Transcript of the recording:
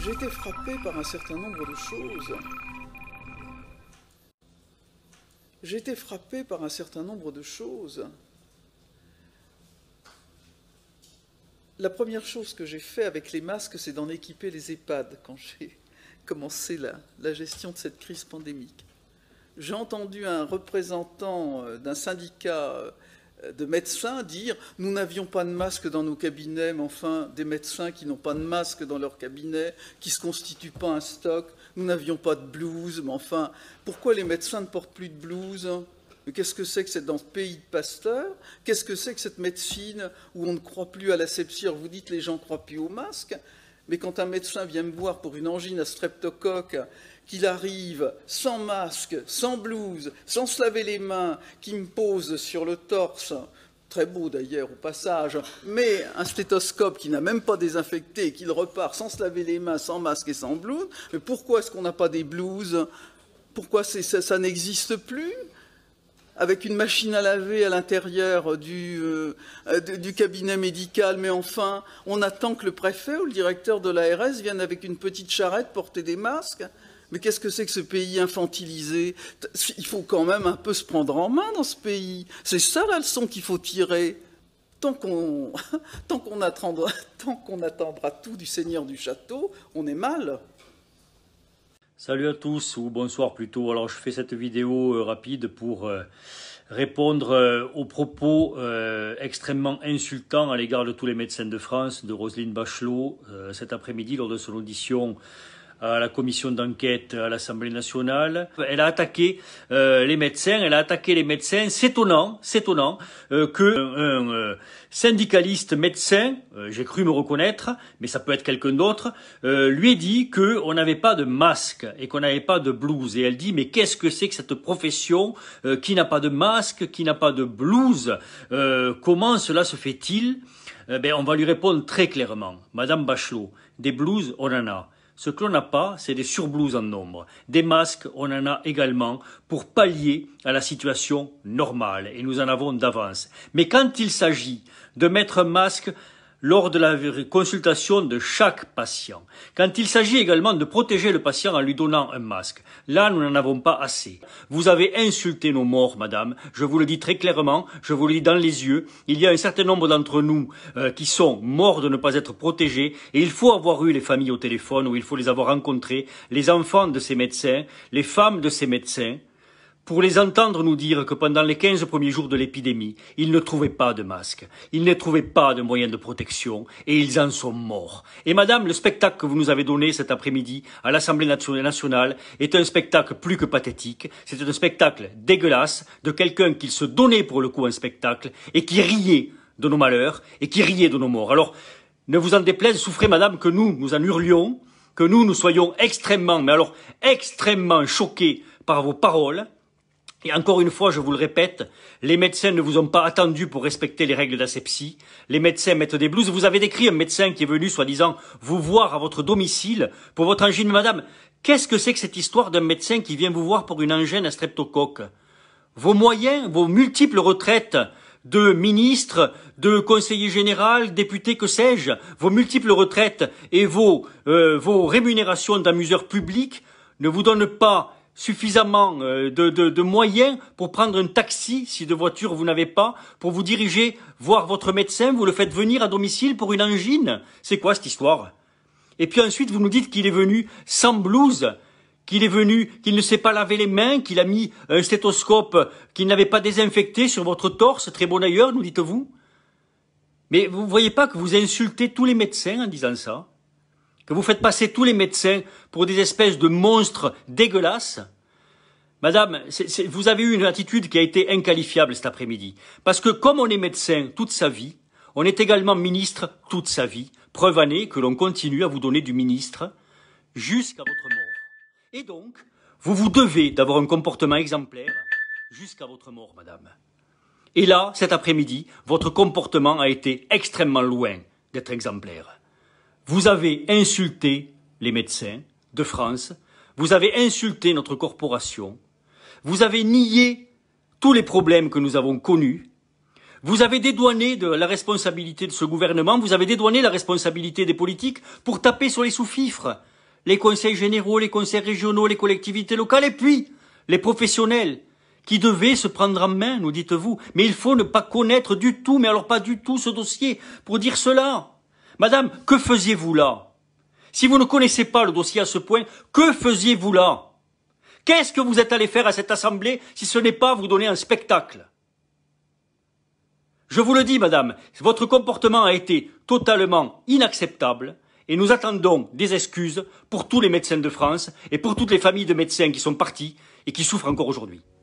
J'étais frappé par un certain nombre de choses. été frappé par un certain nombre de choses. La première chose que j'ai fait avec les masques, c'est d'en équiper les EHPAD quand j'ai commencé la, la, gestion de cette crise pandémique. J'ai entendu un représentant euh, d'un syndicat euh, de médecins dire nous n'avions pas de masque dans nos cabinets, mais enfin des médecins qui n'ont pas de masque dans leur cabinet, qui ne se constituent pas un stock, nous n'avions pas de blouse, mais enfin pourquoi les médecins ne portent plus de blouse hein Qu'est-ce que c'est que c'est dans ce pays de Pasteur Qu'est-ce que c'est que cette médecine où on ne croit plus à la sepsie Vous dites les gens ne croient plus au masques ». Mais quand un médecin vient me voir pour une angine à streptocoque, qu'il arrive sans masque, sans blouse, sans se laver les mains, qui me pose sur le torse, très beau d'ailleurs au passage, mais un stéthoscope qui n'a même pas désinfecté qu'il repart sans se laver les mains, sans masque et sans blouse, mais pourquoi est-ce qu'on n'a pas des blouses Pourquoi ça n'existe plus avec une machine à laver à l'intérieur euh, euh, du, cabinet médical, mais enfin, on attend que le préfet ou le directeur de l'ARS vienne avec une petite charrette porter des masques. Mais qu'est-ce que c'est que ce pays infantilisé Il faut quand même un peu se prendre en main dans ce pays. C'est ça la leçon qu'il faut tirer. Tant qu'on attendra tout du seigneur du château, on est mal. Salut à tous, ou bonsoir plutôt. Alors je fais cette vidéo euh, rapide pour euh, répondre euh, aux propos extrêmement insultants à l'égard de tous les médecins de France, de Roselyne Bachelot, cet après-midi lors de son audition à la commission d'enquête à l'Assemblée nationale. Elle a attaqué euh, les médecins, elle a attaqué les médecins. C'est étonnant, c'est étonnant euh, que euh, un, euh, syndicaliste médecin, euh, j'ai cru me reconnaître, mais ça peut être quelqu'un d'autre, lui ait dit qu'on n'avait pas de masque et qu'on n'avait pas de blouse. Et elle dit mais qu'est-ce que c'est que cette profession qui n'a pas de masque, qui n'a pas de blouse Comment cela se fait-il eh ben, on va lui répondre très clairement. Madame Bachelot, des blouses, on en a. Ce que l'on n'a pas, c'est des surblouses en nombre. Des masques, on en a également pour pallier à la situation normale, et nous en avons d'avance. Mais quand il s'agit de mettre un masque lors de la consultation de chaque patient. Quand il s'agit également de protéger le patient en lui donnant un masque, là nous n'en avons pas assez. Vous avez insulté nos morts, madame, je vous le dis très clairement, je vous le dis dans les yeux, il y a un certain nombre d'entre nous euh, qui sont morts de ne pas être protégés et il faut avoir eu les familles au téléphone ou il faut les avoir rencontrées, les enfants de ces médecins, les femmes de ces médecins, pour les entendre nous dire que pendant les 15 premiers jours de l'épidémie, ils ne trouvaient pas de masque, ils ne trouvaient pas de moyens de protection, et ils en sont morts. Et madame, le spectacle que vous nous avez donné cet après-midi à l'Assemblée nationale est un spectacle plus que pathétique, c'est un spectacle dégueulasse de quelqu'un qui se donnait pour le coup un spectacle, et qui riait de nos malheurs, et qui riait de nos morts. Alors, ne vous en déplaise, souffrez madame que nous, nous en hurlions, que nous, nous soyons extrêmement, mais alors extrêmement choqués par vos paroles, et encore une fois, je vous le répète, les médecins ne vous ont pas attendu pour respecter les règles d'asepsie. Les médecins mettent des blouses. Vous avez décrit un médecin qui est venu, soi-disant, vous voir à votre domicile pour votre angine. Madame, qu'est-ce que c'est que cette histoire d'un médecin qui vient vous voir pour une angine à streptocoque Vos moyens, vos multiples retraites de ministres, de conseiller général, députés, que sais-je, vos multiples retraites et vos, euh, vos rémunérations d'amuseurs publics ne vous donnent pas suffisamment euh, de, moyens pour prendre un taxi si de voiture vous n'avez pas, pour vous diriger voir votre médecin, vous le faites venir à domicile pour une angine. C'est quoi cette histoire Et puis ensuite, vous nous dites qu'il est venu sans blouse, qu'il est venu, qu'il ne s'est pas lavé les mains, qu'il a mis un stéthoscope qu'il n'avait pas désinfecté sur votre torse, très bon ailleurs, nous dites-vous Mais vous ne voyez pas que vous insultez tous les médecins en disant ça que vous faites passer tous les médecins pour des espèces de monstres dégueulasses, Madame, vous avez eu une attitude qui a été inqualifiable cet après-midi. Parce que comme on est médecin toute sa vie, on est également ministre toute sa vie. Preuve année que l'on continue à vous donner du ministre jusqu'à votre mort. Et donc, vous vous devez d'avoir un comportement exemplaire jusqu'à votre mort, madame. Et là, cet après-midi, votre comportement a été extrêmement loin d'être exemplaire. Vous avez insulté les médecins de France, vous avez insulté notre corporation, vous avez nié tous les problèmes que nous avons connus. Vous avez dédouané de la responsabilité de ce gouvernement, vous avez dédouané la responsabilité des politiques pour taper sur les sous-fifres, les conseils généraux, les conseils régionaux, les collectivités locales et puis les professionnels qui devaient se prendre en main, nous dites-vous. Mais il faut ne pas connaître du tout, mais alors pas du tout ce dossier pour dire cela. Madame, que faisiez-vous là Si vous ne connaissez pas le dossier à ce point, que faisiez-vous là Qu'est-ce que vous êtes allé faire à cette assemblée si ce n'est pas vous donner un spectacle Je vous le dis, madame, votre comportement a été totalement inacceptable et nous attendons des excuses pour tous les médecins de France et pour toutes les familles de médecins qui sont partis et qui souffrent encore aujourd'hui.